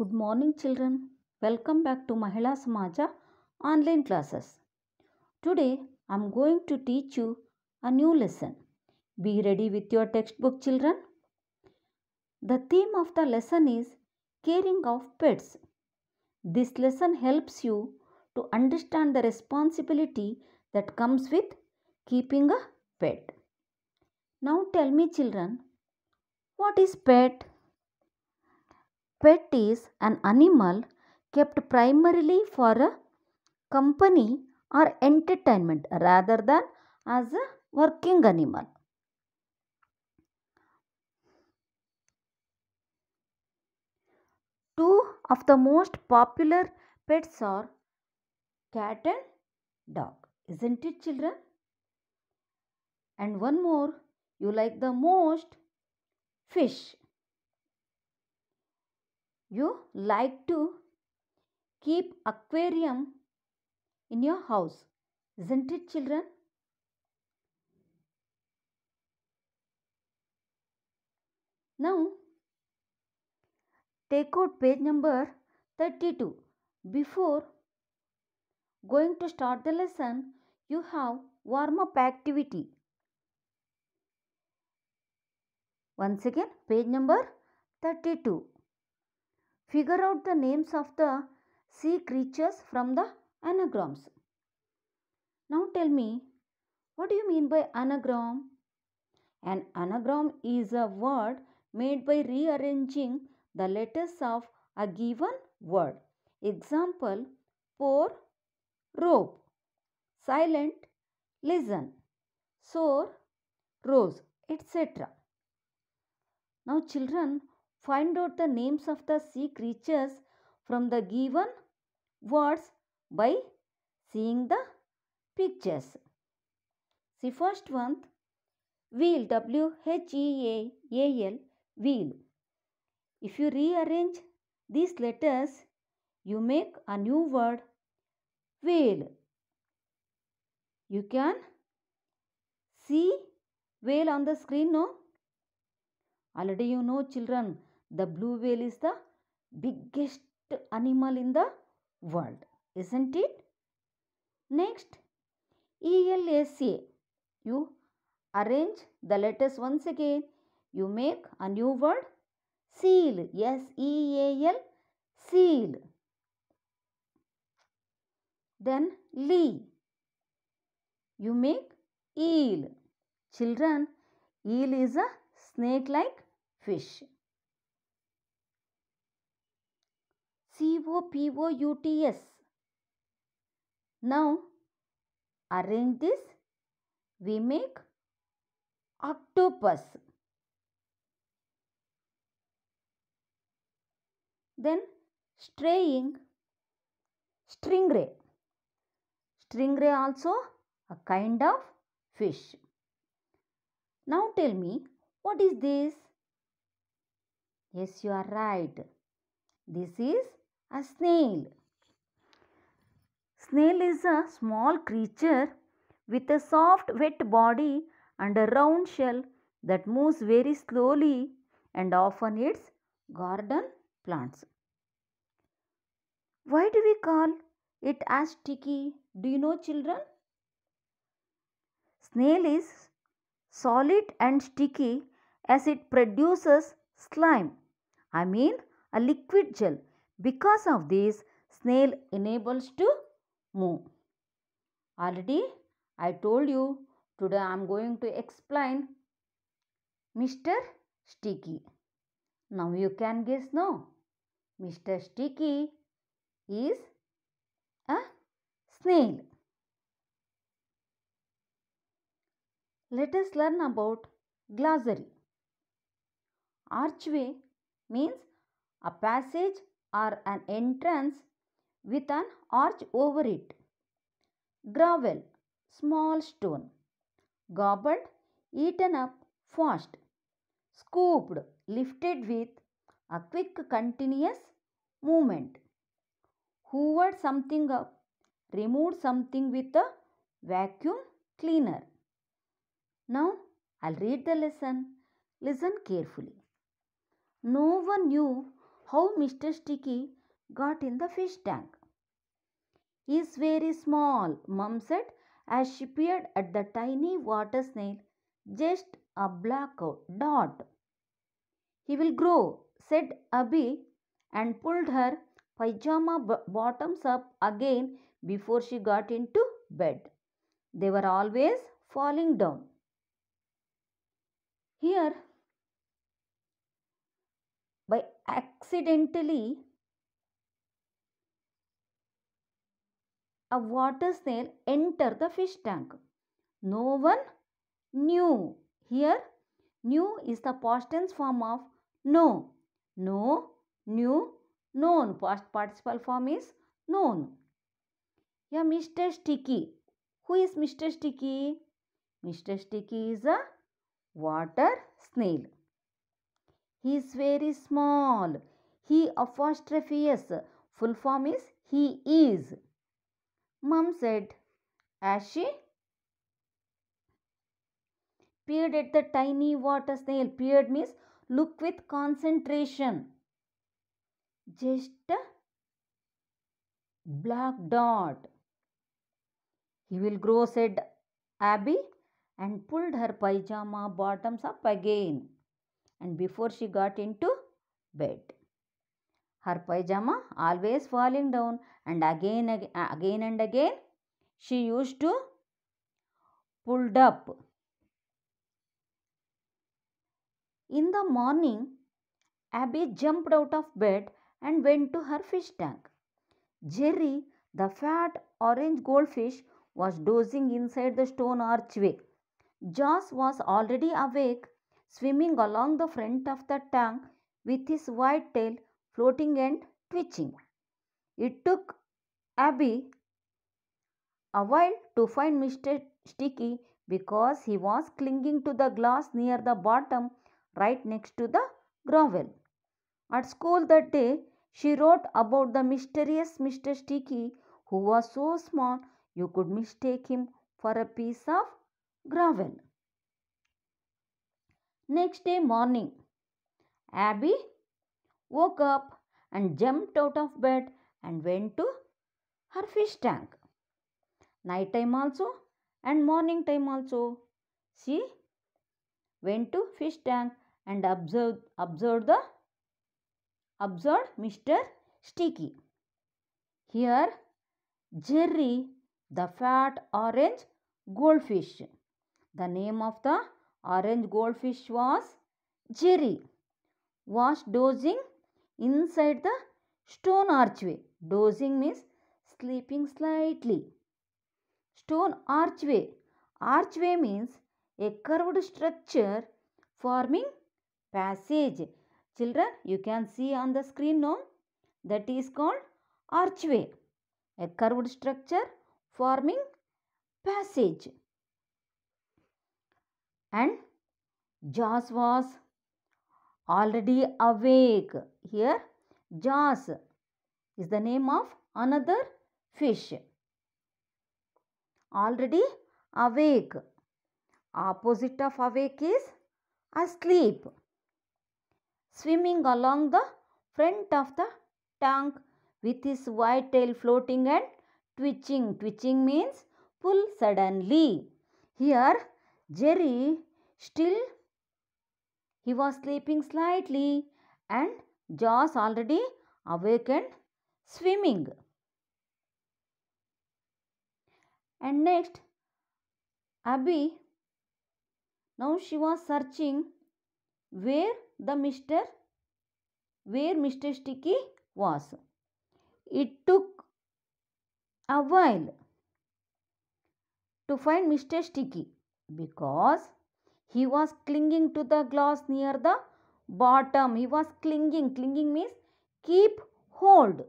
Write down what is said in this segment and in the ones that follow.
Good morning children. Welcome back to Mahila Samaja online classes. Today I am going to teach you a new lesson. Be ready with your textbook children. The theme of the lesson is caring of pets. This lesson helps you to understand the responsibility that comes with keeping a pet. Now tell me children, what is pet? Pet is an animal kept primarily for a company or entertainment rather than as a working animal. Two of the most popular pets are cat and dog. Isn't it, children? And one more you like the most fish you like to keep aquarium in your house isn't it children now take out page number 32 before going to start the lesson you have warm up activity once again page number 32 Figure out the names of the sea creatures from the anagrams. Now tell me, what do you mean by anagram? An anagram is a word made by rearranging the letters of a given word. Example, pour, rope, silent, listen, soar, rose, etc. Now children, Find out the names of the sea creatures from the given words by seeing the pictures. See first one wheel W H E A A L wheel. If you rearrange these letters, you make a new word whale. You can see whale on the screen, no? Already you know children the blue whale is the biggest animal in the world, isn't it? Next, ELSA. You arrange the letters once again. You make a new word seal. Yes, seal. Then lee. You make eel. Children, eel is a snake like fish. COPOUTS. Now arrange this. We make octopus. Then straying stringray. Stringray also a kind of fish. Now tell me what is this? Yes, you are right. This is a snail. Snail is a small creature with a soft wet body and a round shell that moves very slowly and often eats garden plants. Why do we call it as sticky? Do you know children? Snail is solid and sticky as it produces slime. I mean a liquid gel because of this, snail enables to move. Already I told you, today I am going to explain Mr. Sticky. Now you can guess now. Mr. Sticky is a snail. Let us learn about glossary. Archway means a passage or an entrance with an arch over it. Gravel, small stone. Gobbled, eaten up fast. Scooped, lifted with a quick continuous movement. Hoovered something up, removed something with a vacuum cleaner. Now I'll read the lesson. Listen carefully. No one knew how Mr. Sticky got in the fish tank. He's very small, Mum said as she peered at the tiny water snail, just a black dot. He will grow, said Abby and pulled her pajama bottoms up again before she got into bed. They were always falling down. Here, by accidentally a water snail enter the fish tank. No one knew. Here, new is the past tense form of no. No, knew, known. Past participle form is known. Yeah, Mr. Sticky. Who is Mr. Sticky? Mr. Sticky is a water snail. He is very small. He apostrophe Full form is he is. Mom said as she peered at the tiny water snail. Peered means look with concentration. Just a black dot. He will grow, said Abby, and pulled her pyjama bottoms up again and before she got into bed. Her pyjama always falling down and again, again and again she used to pulled up. In the morning, Abby jumped out of bed and went to her fish tank. Jerry, the fat orange goldfish, was dozing inside the stone archway. Joss was already awake swimming along the front of the tank with his white tail floating and twitching. It took Abby a while to find Mr. Sticky because he was clinging to the glass near the bottom right next to the gravel. At school that day, she wrote about the mysterious Mr. Sticky who was so small you could mistake him for a piece of gravel. Next day morning, Abby woke up and jumped out of bed and went to her fish tank. Night time also and morning time also. She went to fish tank and observed, observed the observed Mr. Sticky. Here Jerry the fat orange goldfish. The name of the Orange goldfish was Jerry. Was dozing inside the stone archway. Dozing means sleeping slightly. Stone archway. Archway means a curved structure forming passage. Children, you can see on the screen now. That is called archway. A curved structure forming passage and Jaws was already awake. Here, Jaws is the name of another fish. Already awake. Opposite of awake is asleep. Swimming along the front of the tank with his white tail floating and twitching. Twitching means pull suddenly. Here, Jerry still he was sleeping slightly and Josh already awakened swimming. And next Abby now she was searching where the Mr. where Mr. Sticky was. It took a while to find Mr. Sticky because he was clinging to the glass near the bottom. He was clinging. Clinging means keep hold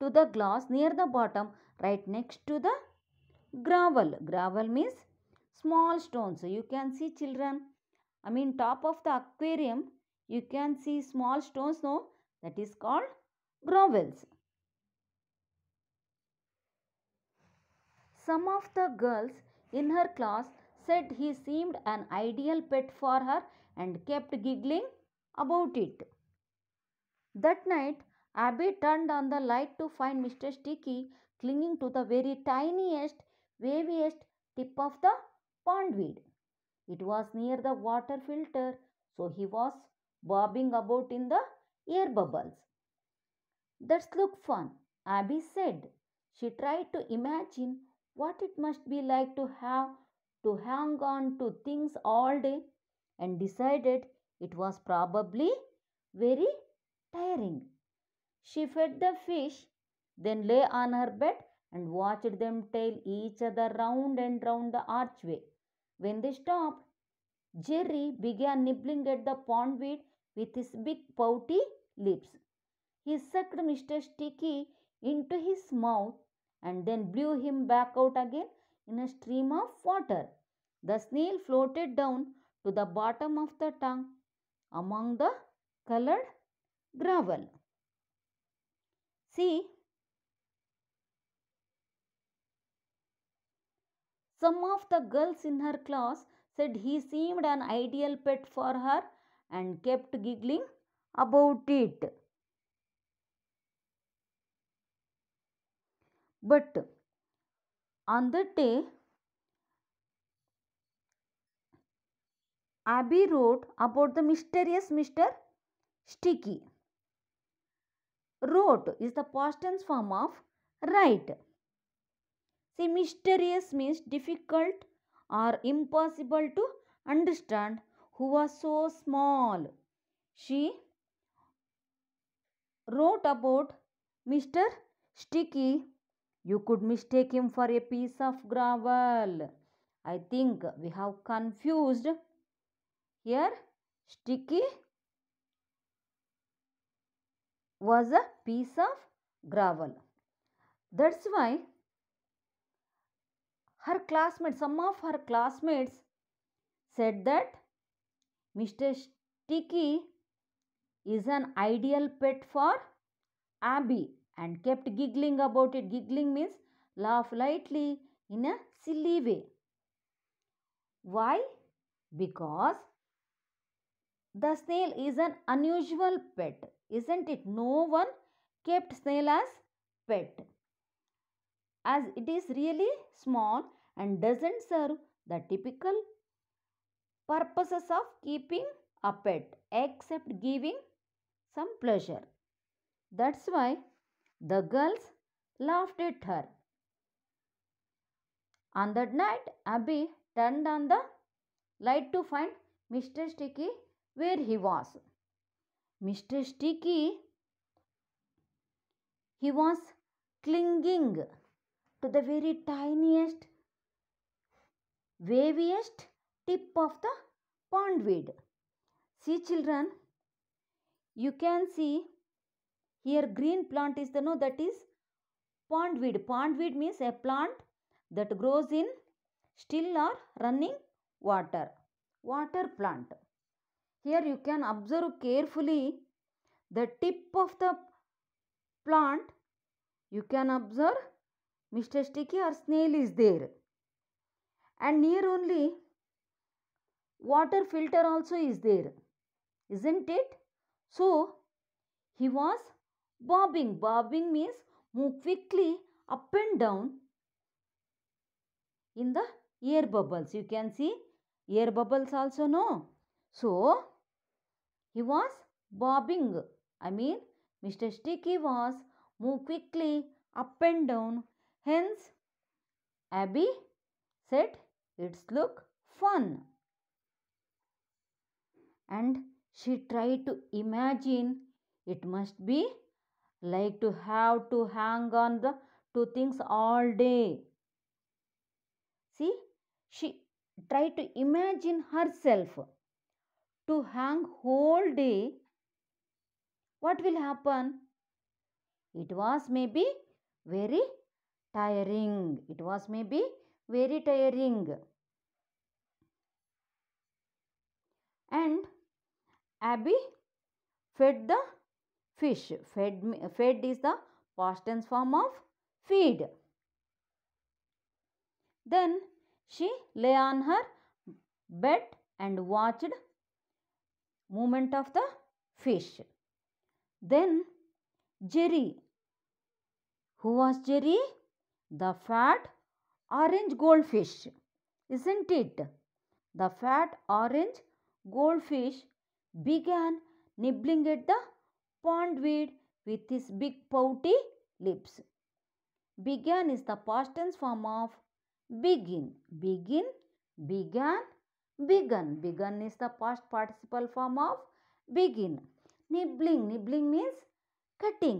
to the glass near the bottom right next to the gravel. Gravel means small stones. So you can see children. I mean top of the aquarium you can see small stones no that is called grovels. Some of the girls in her class said he seemed an ideal pet for her and kept giggling about it. That night, Abby turned on the light to find Mr. Sticky clinging to the very tiniest, waviest tip of the pondweed. It was near the water filter, so he was bobbing about in the air bubbles. That's look fun, Abby said. She tried to imagine what it must be like to have to hang on to things all day and decided it was probably very tiring. She fed the fish, then lay on her bed and watched them tail each other round and round the archway. When they stopped, Jerry began nibbling at the pondweed with his big pouty lips. He sucked Mr. Sticky into his mouth and then blew him back out again in a stream of water. The snail floated down to the bottom of the tank among the colored gravel. See, some of the girls in her class said he seemed an ideal pet for her and kept giggling about it. But on the day, Abby wrote about the mysterious Mr. Sticky. Wrote is the past tense form of write. See, mysterious means difficult or impossible to understand who was so small. She wrote about Mr. Sticky you could mistake him for a piece of gravel. I think we have confused. Here, sticky was a piece of gravel. That's why her classmates, some of her classmates said that Mr. Sticky is an ideal pet for Abby and kept giggling about it. Giggling means laugh lightly in a silly way. Why? Because the snail is an unusual pet, isn't it? No one kept snail as pet as it is really small and doesn't serve the typical purposes of keeping a pet except giving some pleasure. That's why the girls laughed at her. On that night, Abby turned on the light to find Mr. Sticky where he was. Mr. Sticky, he was clinging to the very tiniest, waviest tip of the pondweed. See children, you can see here green plant is the no that is pondweed. Pondweed means a plant that grows in still or running water. Water plant. Here you can observe carefully the tip of the plant. You can observe Mr. Sticky or snail is there. And near only water filter also is there. Isn't it? So, he was bobbing. Bobbing means move quickly up and down in the air bubbles. You can see air bubbles also no. So, he was bobbing. I mean, Mr. Sticky was move quickly up and down. Hence, Abby said, it's look fun. And she tried to imagine it must be like to have to hang on the two things all day. See, she tried to imagine herself to hang whole day. What will happen? It was maybe very tiring. It was maybe very tiring. And Abby fed the fish. Fed, fed is the past tense form of feed. Then she lay on her bed and watched movement of the fish. Then Jerry. Who was Jerry? The fat orange goldfish. Isn't it? The fat orange goldfish began nibbling at the pondweed with his big pouty lips. Began is the past tense form of begin. Begin, began, begun. Begun is the past participle form of begin. Nibbling. Nibbling means cutting.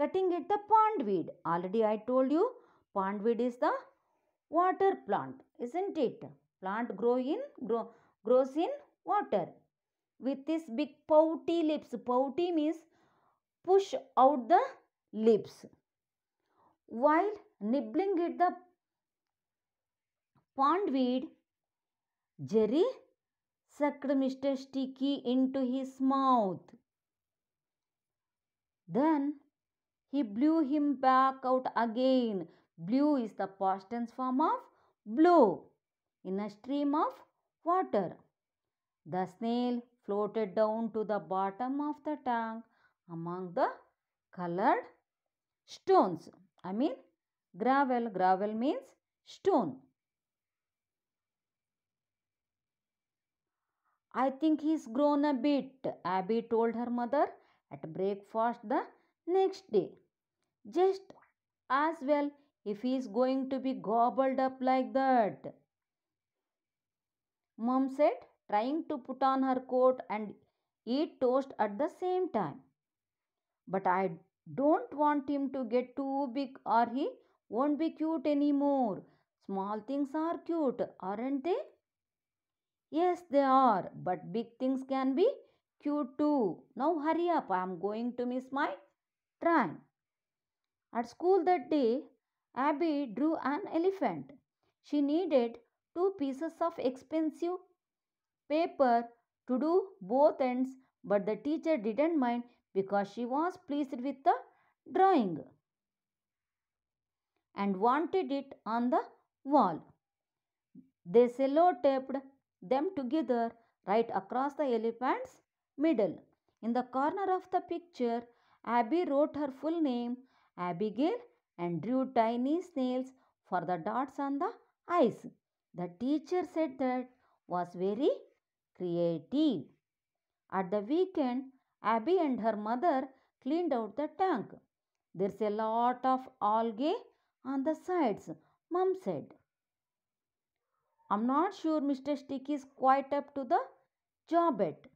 Cutting at the pondweed. Already I told you pondweed is the water plant. Isn't it? Plant grow in, grow, grows in water with his big pouty lips. Pouty means push out the lips. While nibbling at the pondweed, Jerry sucked Mr. Sticky into his mouth. Then he blew him back out again. Blue is the past tense form of blow in a stream of water. The snail floated down to the bottom of the tank among the colored stones. I mean gravel. Gravel means stone. I think he's grown a bit, Abby told her mother at breakfast the next day. Just as well if he's going to be gobbled up like that. Mom said trying to put on her coat and eat toast at the same time. But I don't want him to get too big or he won't be cute anymore. Small things are cute, aren't they? Yes, they are, but big things can be cute too. Now hurry up, I am going to miss my train. At school that day, Abby drew an elephant. She needed two pieces of expensive paper to do both ends but the teacher didn't mind because she was pleased with the drawing and wanted it on the wall. They sellotaped them together right across the elephant's middle. In the corner of the picture, Abby wrote her full name, Abigail, and drew tiny snails for the dots on the eyes. The teacher said that was very creative. At the weekend, Abby and her mother cleaned out the tank. There's a lot of algae on the sides, Mum said. I'm not sure Mr. Sticky is quite up to the job yet.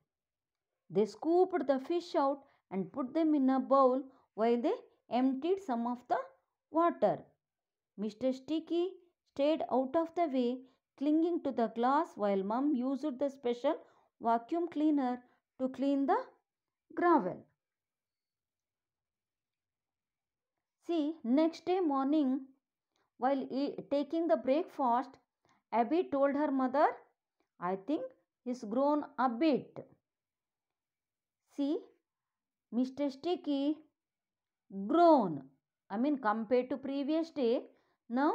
They scooped the fish out and put them in a bowl while they emptied some of the water. Mr. Sticky stayed out of the way clinging to the glass while mum used the special vacuum cleaner to clean the gravel. See, next day morning, while e taking the breakfast, Abby told her mother, I think he's grown a bit. See, Mr. Sticky grown. I mean, compared to previous day, now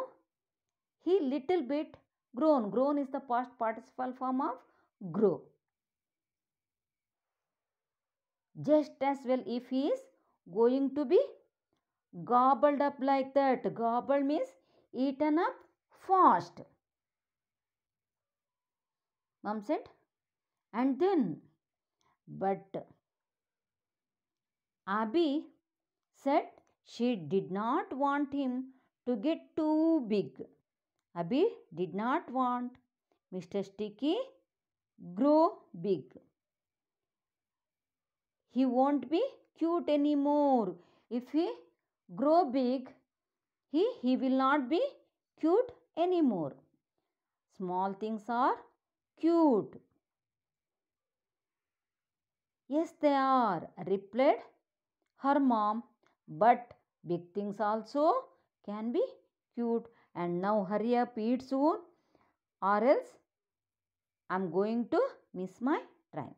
he little bit grown. Grown is the past participle form of grow. Just as well if he is going to be gobbled up like that. Gobbled means eaten up fast. Mom said. And then, but abby said she did not want him to get too big. Abby did not want Mr. Sticky grow big. He won't be cute anymore. If he grow big, he, he will not be cute anymore. Small things are cute. Yes, they are, replied her mom. But big things also can be cute and now hurry up eat soon or else I'm going to miss my train.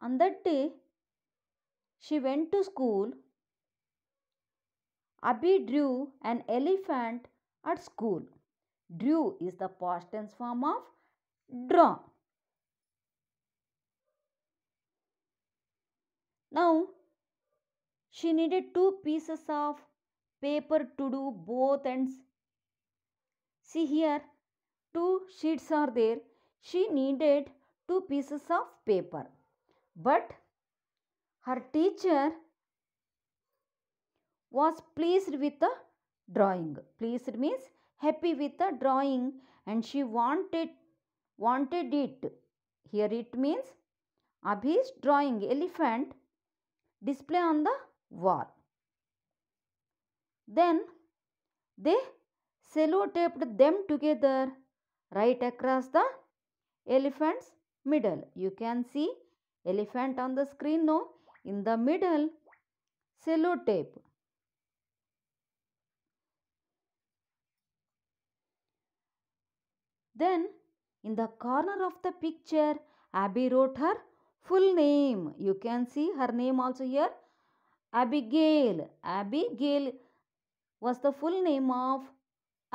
On that day, she went to school. Abhi drew an elephant at school. Drew is the past tense form of draw. Now, she needed two pieces of paper to do both ends. See here, two sheets are there. She needed two pieces of paper. But her teacher was pleased with the drawing. Pleased means happy with the drawing and she wanted wanted it. Here it means Abhi's drawing elephant display on the wall. Then they sellotaped them together right across the elephant's middle. You can see elephant on the screen now. In the middle, sellotape. Then, in the corner of the picture, Abby wrote her full name. You can see her name also here. Abigail. Abigail was the full name of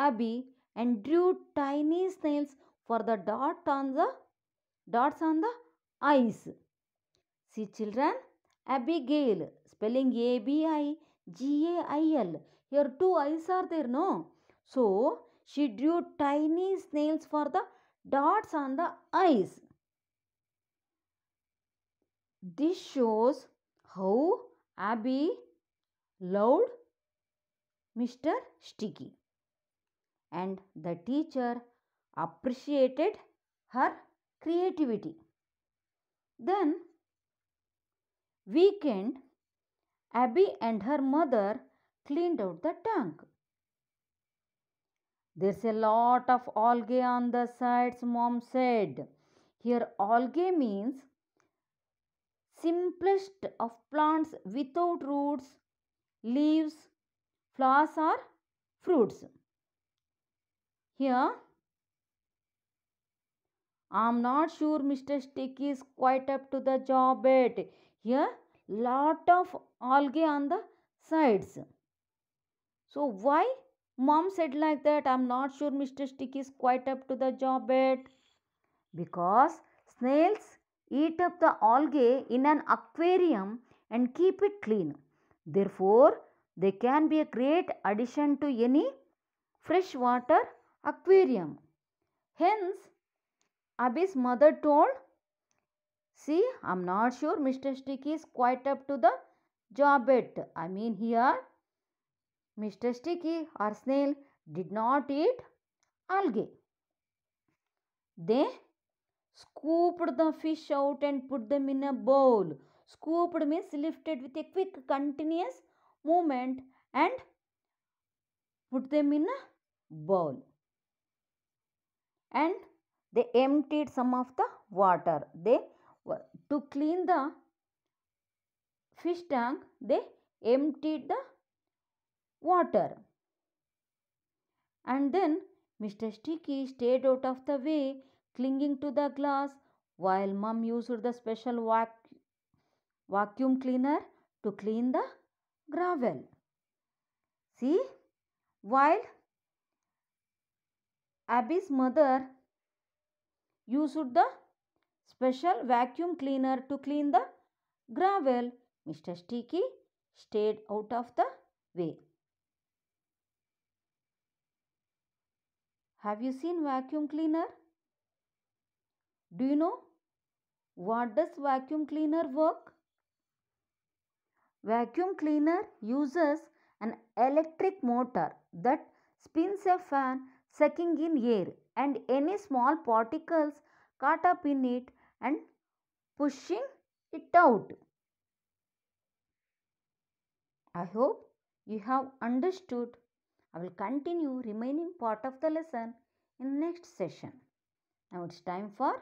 Abby and drew tiny snails for the dot on the dots on the eyes. See children, Abigail, spelling A B I G A I L. Here two eyes are there, no? So she drew tiny snails for the dots on the eyes. This shows how Abby loved Mr. Sticky. And the teacher appreciated her creativity. Then, weekend, Abby and her mother cleaned out the tank. There's a lot of algae on the sides, mom said. Here, algae means simplest of plants without roots, leaves, flowers or fruits. Here, I am not sure Mr. Stick is quite up to the job yet. Here, lot of algae on the sides. So, why mom said like that? I am not sure Mr. Stick is quite up to the job yet. Because snails eat up the algae in an aquarium and keep it clean. Therefore, they can be a great addition to any freshwater aquarium. Hence, Abby's mother told, See, I'm not sure Mr. Sticky is quite up to the job it. I mean here, Mr. Sticky or snail did not eat algae. They scooped the fish out and put them in a bowl. Scooped means lifted with a quick continuous movement and put them in a bowl and they emptied some of the water they to clean the fish tank they emptied the water and then mr sticky stayed out of the way clinging to the glass while mum used the special vac vacuum cleaner to clean the gravel. See, while Abby's mother used the special vacuum cleaner to clean the gravel, Mr. Sticky stayed out of the way. Have you seen vacuum cleaner? Do you know what does vacuum cleaner work? Vacuum cleaner uses an electric motor that spins a fan sucking in air and any small particles caught up in it and pushing it out. I hope you have understood. I will continue remaining part of the lesson in next session. Now it's time for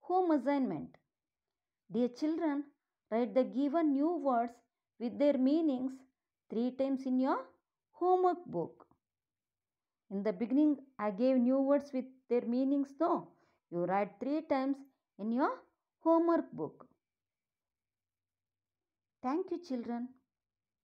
home assignment. Dear children, write the given new words with their meanings three times in your homework book. In the beginning, I gave new words with their meanings, no? You write three times in your homework book. Thank you, children.